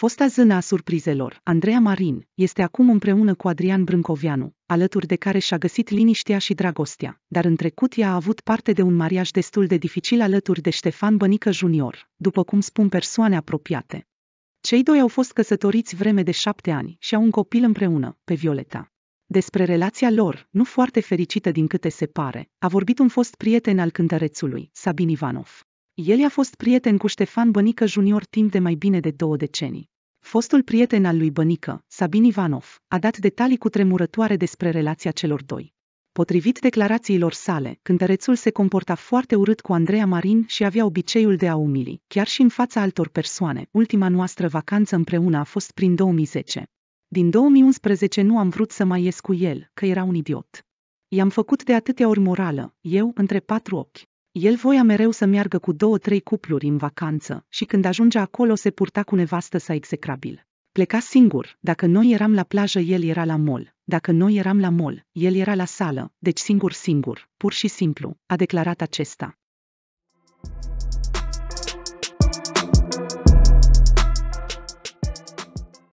Fosta zână a surprizelor, Andreea Marin, este acum împreună cu Adrian Brâncoveanu, alături de care și-a găsit liniștea și dragostea, dar în trecut ea a avut parte de un mariaj destul de dificil alături de Ștefan Bănică Junior, după cum spun persoane apropiate. Cei doi au fost căsătoriți vreme de șapte ani și au un copil împreună, pe Violeta. Despre relația lor, nu foarte fericită din câte se pare, a vorbit un fost prieten al cântărețului, Sabin Ivanov. El a fost prieten cu Ștefan Bănică Junior timp de mai bine de două decenii. Fostul prieten al lui Bănică, Sabin Ivanov, a dat detalii cu tremurătoare despre relația celor doi. Potrivit declarațiilor sale, cântărețul se comporta foarte urât cu Andreea Marin și avea obiceiul de a umili, chiar și în fața altor persoane. Ultima noastră vacanță împreună a fost prin 2010. Din 2011 nu am vrut să mai ies cu el, că era un idiot. I-am făcut de atâtea ori morală, eu, între patru ochi. El voia mereu să meargă cu două-trei cupluri în vacanță și când ajungea acolo se purta cu nevastă sa execrabil. Pleca singur, dacă noi eram la plajă el era la mol, dacă noi eram la mol, el era la sală, deci singur singur, pur și simplu, a declarat acesta.